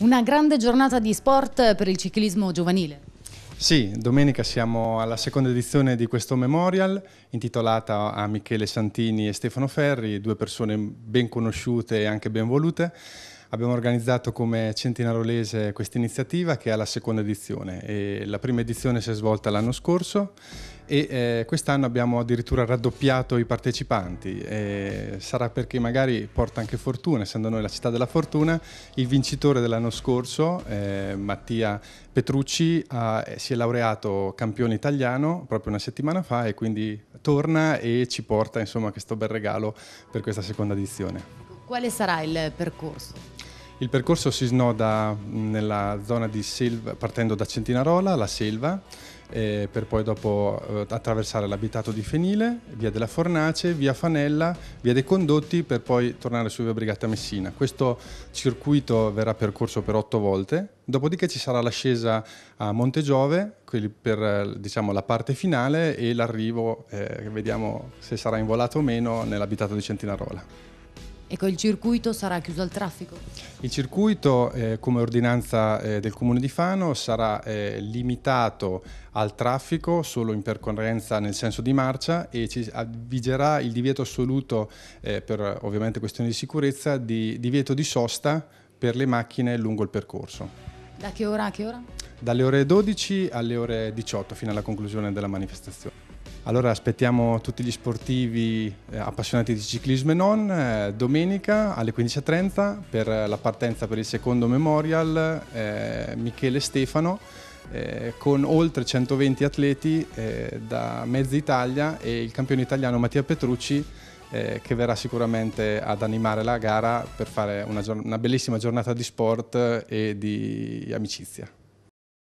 Una grande giornata di sport per il ciclismo giovanile. Sì, domenica siamo alla seconda edizione di questo memorial intitolata a Michele Santini e Stefano Ferri, due persone ben conosciute e anche ben volute. Abbiamo organizzato come Centinarolese questa iniziativa che è la seconda edizione. E la prima edizione si è svolta l'anno scorso e eh, quest'anno abbiamo addirittura raddoppiato i partecipanti. Eh, sarà perché magari porta anche fortuna, essendo noi la città della fortuna, il vincitore dell'anno scorso, eh, Mattia Petrucci, ha, eh, si è laureato campione italiano proprio una settimana fa e quindi torna e ci porta insomma questo bel regalo per questa seconda edizione. Quale sarà il percorso? Il percorso si snoda nella zona di Silva, partendo da Centinarola, la Silva, per poi dopo eh, attraversare l'abitato di Fenile, via della Fornace, via Fanella, via dei Condotti per poi tornare su via Brigata Messina. Questo circuito verrà percorso per otto volte, dopodiché ci sarà l'ascesa a Monte Giove, per eh, diciamo, la parte finale e l'arrivo, eh, vediamo se sarà involato o meno, nell'abitato di Centinarola. Ecco, il circuito sarà chiuso al traffico? Il circuito, eh, come ordinanza eh, del Comune di Fano, sarà eh, limitato al traffico solo in percorrenza nel senso di marcia e ci vigerà il divieto assoluto, eh, per ovviamente questioni di sicurezza, di divieto di sosta per le macchine lungo il percorso. Da che ora a che ora? Dalle ore 12 alle ore 18 fino alla conclusione della manifestazione. Allora aspettiamo tutti gli sportivi eh, appassionati di ciclismo e non eh, domenica alle 15.30 per la partenza per il secondo memorial eh, Michele Stefano eh, con oltre 120 atleti eh, da mezza Italia e il campione italiano Mattia Petrucci eh, che verrà sicuramente ad animare la gara per fare una, una bellissima giornata di sport e di amicizia.